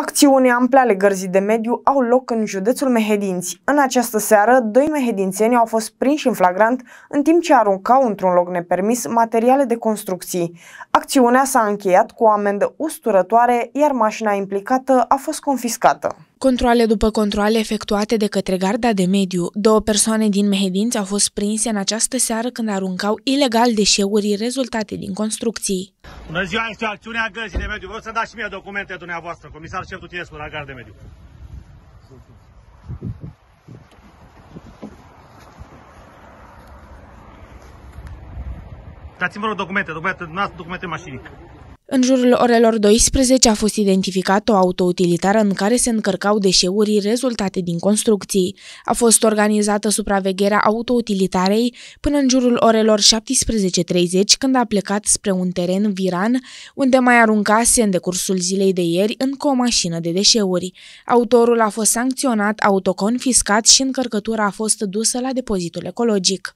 Acțiuni ample ale gărzii de mediu au loc în județul Mehedinți. În această seară, doi mehedințeni au fost prinși în flagrant în timp ce aruncau într-un loc nepermis materiale de construcții. Acțiunea s-a încheiat cu o amendă usturătoare, iar mașina implicată a fost confiscată. Controle după controle efectuate de către garda de mediu, două persoane din Mehedinți au fost prinse în această seară când aruncau ilegal deșeuri rezultate din construcții. Bună ziua, este o acțiune a Găzii de mediu. Vreau să dați și mie documente dumneavoastră, comisar șef Tutiescu la garda de mediu. Dați-mi vă documente, documente, documente mașinii. În jurul orelor 12 a fost identificat o autoutilitară în care se încărcau deșeuri rezultate din construcții. A fost organizată supravegherea autoutilitarei până în jurul orelor 17.30 când a plecat spre un teren viran unde mai aruncase în decursul zilei de ieri încă o mașină de deșeuri. Autorul a fost sancționat, autoconfiscat și încărcătura a fost dusă la depozitul ecologic.